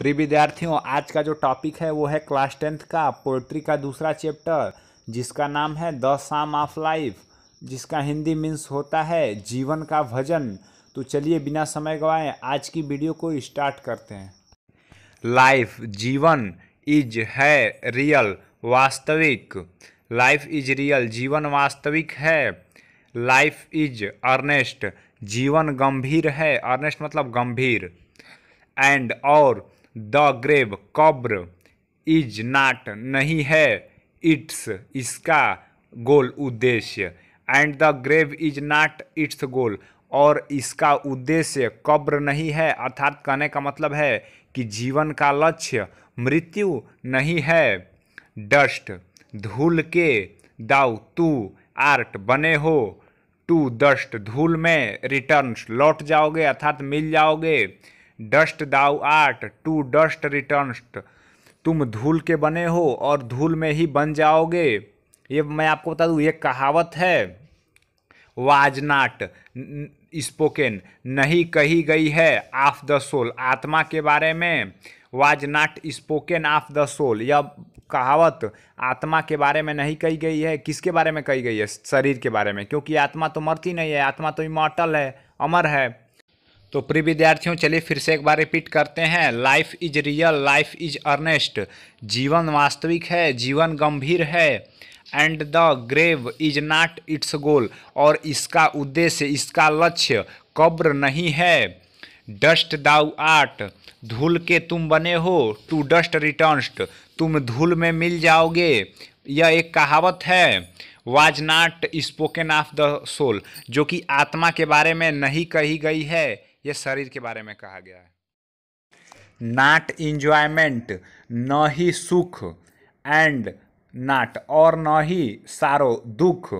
प्रिय विद्यार्थियों आज का जो टॉपिक है वो है क्लास टेंथ का पोइट्री का दूसरा चैप्टर जिसका नाम है द साम ऑफ लाइफ जिसका हिंदी मीन्स होता है जीवन का भजन तो चलिए बिना समय गवाए आज की वीडियो को स्टार्ट करते हैं लाइफ जीवन इज है रियल वास्तविक लाइफ इज रियल जीवन वास्तविक है लाइफ इज अर्नेस्ट जीवन गंभीर है अर्नेस्ट मतलब गंभीर एंड और द ग्रेव कब्र इज नाट नहीं है इट्स इसका गोल उद्देश्य and the grave is not its goal और इसका उद्देश्य कब्र नहीं है अर्थात कहने का मतलब है कि जीवन का लक्ष्य मृत्यु नहीं है डस्ट धूल के दाउ तू आर्ट बने हो टू डस्ट धूल में रिटर्न लौट जाओगे अर्थात मिल जाओगे dust thou art to dust returnest तुम धूल के बने हो और धूल में ही बन जाओगे ये मैं आपको बता दूँ ये कहावत है वाज नाट स्पोकन नहीं कही गई है ऑफ द सोल आत्मा के बारे में was not spoken of the soul यह कहावत आत्मा के बारे में नहीं कही गई है किसके बारे में कही गई है शरीर के बारे में क्योंकि आत्मा तो मरती नहीं है आत्मा तो इमोटल है अमर है तो प्रिय विद्यार्थियों चलिए फिर से एक बार रिपीट करते हैं life is real life is earnest जीवन वास्तविक है जीवन गंभीर है and the grave is not its goal और इसका उद्देश्य इसका लक्ष्य कब्र नहीं है डस्ट दाउ आर्ट धूल के तुम बने हो टू डस्ट रिटर्न तुम धूल में मिल जाओगे यह एक कहावत है was not spoken of the soul जो कि आत्मा के बारे में नहीं कही गई है यह शरीर के बारे में कहा गया है नाट इंजॉयमेंट न ही सुख एंड नाट और न ही सारो दुख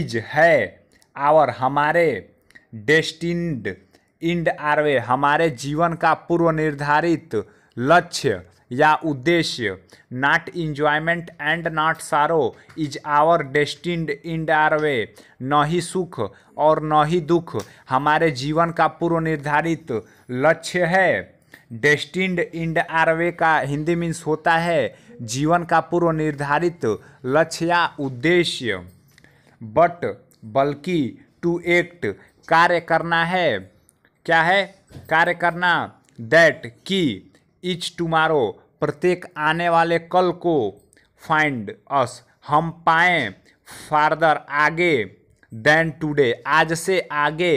इज है आवर हमारे डेस्टिंड इंड आरवे हमारे जीवन का पूर्व निर्धारित लक्ष्य या उद्देश्य not enjoyment and not sorrow is our destined end or way न ही सुख और न ही दुख हमारे जीवन का पूर्व निर्धारित लक्ष्य है डेस्टिंड इंड आर वे का हिंदी मीन्स होता है जीवन का पूर्व निर्धारित लक्ष्य या उद्देश्य बट बल्कि टू एक्ट कार्य करना है क्या है कार्य करना दैट की ईच टुमारो प्रत्येक आने वाले कल को फाइंड अस हम पाए फार्दर आगे देन टूडे आज से आगे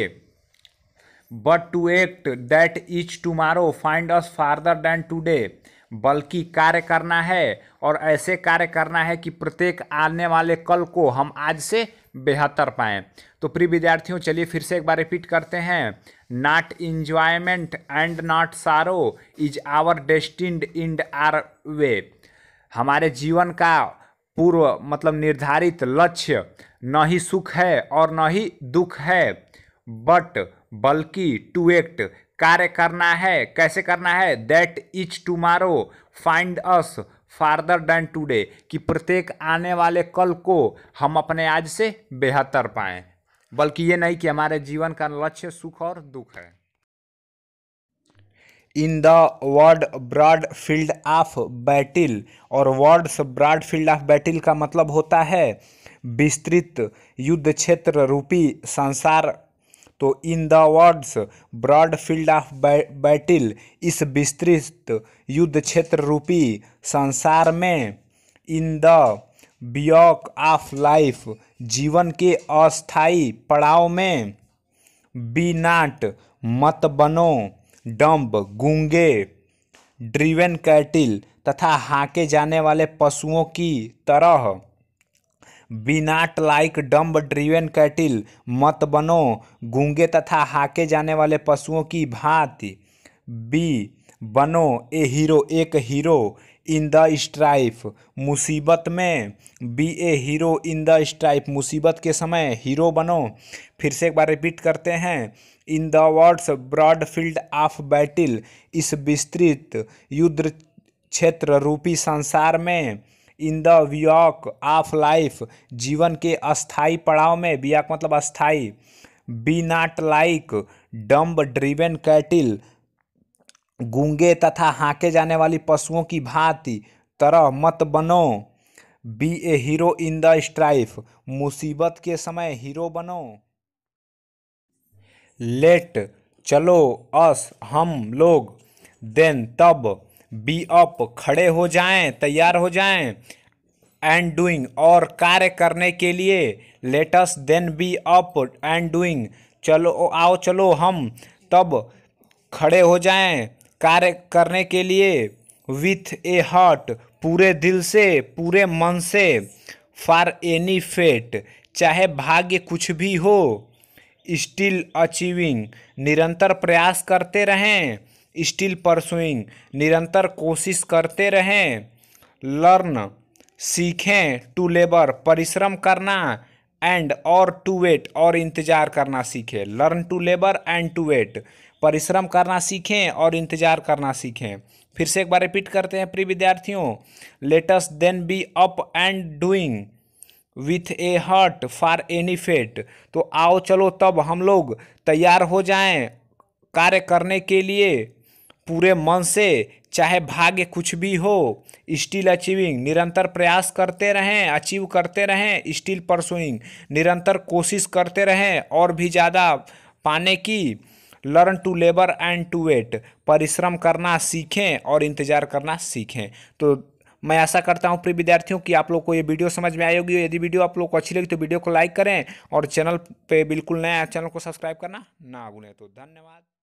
but to act that each tomorrow find us farther than today बल्कि कार्य करना है और ऐसे कार्य करना है कि प्रत्येक आने वाले कल को हम आज से बेहतर पाएँ तो प्रिय विद्यार्थियों चलिए फिर से एक बार रिपीट करते हैं not enjoyment and not sorrow is our destined end or way हमारे जीवन का पूर्व मतलब निर्धारित लक्ष्य न ही सुख है और न ही दुख है बट बल्कि टू एक्ट कार्य करना है कैसे करना है that each tomorrow find us farther than today कि प्रत्येक आने वाले कल को हम अपने आज से बेहतर पाएं बल्कि ये नहीं कि हमारे जीवन का लक्ष्य सुख और दुख है in the world broad field of battle और world's broad field of battle का मतलब होता है विस्तृत युद्ध क्षेत्र रूपी संसार तो in the world's broad field of battle इस विस्तृत युद्ध क्षेत्र रूपी संसार में in the bivouac of life जीवन के अस्थाई पड़ाव में बी नाट मत बनो डम्ब गूंगे ड्रिवेन कैटिल तथा हाँके जाने वाले पशुओं की तरह be not like dumb driven cattle मत बनो गूंगे तथा हाके जाने वाले पशुओं की भांति बी बनो ए हीरो एक हीरो इन द स्ट्राइफ मुसीबत में be a hero in the strife मुसीबत के समय हीरो बनो फिर से एक बार रिपीट करते हैं in the world's broad field of battle इस विस्तृत युद्ध क्षेत्र रूपी संसार में in the bivouac of life जीवन के अस्थाई पड़ाव में व्याक मतलब अस्थाई be not like dumb driven cattle गूंगे तथा हाँके जाने वाली पशुओं की भांति तरह मत बनो be a hero in the strife मुसीबत के समय हीरो बनो लेट चलो अस हम लोग देन तब बी अप खड़े हो जाएं तैयार हो जाएं एंड डूइंग और कार्य करने के लिए let's then be up and doing चलो आओ चलो हम तब खड़े हो जाएं कार्य करने के लिए विथ ए हार्ट पूरे दिल से पूरे मन से फॉर एनी फेट चाहे भाग्य कुछ भी हो स्टिल अचीविंग निरंतर प्रयास करते रहें स्टिल परसुइंग निरंतर कोशिश करते रहें लर्न सीखें टू लेबर परिश्रम करना एंड और टू वेट और इंतज़ार करना सीखें learn to labour and to wait परिश्रम करना सीखें और इंतज़ार करना सीखें फिर से एक बार रिपीट करते हैं प्रिय विद्यार्थियों let's then be up and doing with a heart for any fate तो आओ चलो तब हम लोग तैयार हो जाएं कार्य करने के लिए पूरे मन से चाहे भाग्य कुछ भी हो स्टिल अचीविंग निरंतर प्रयास करते रहें अचीव करते रहें स्टिल परसुइंग निरंतर कोशिश करते रहें और भी ज़्यादा पाने की learn to labour and to wait परिश्रम करना सीखें और इंतज़ार करना सीखें तो मैं आशा करता हूं प्रिय विद्यार्थियों कि आप लोग को ये वीडियो समझ में आई होगी यदि वीडियो आप लोग को अच्छी लगी तो वीडियो को लाइक करें और चैनल पे बिल्कुल नया चैनल को सब्सक्राइब करना ना भूलें तो धन्यवाद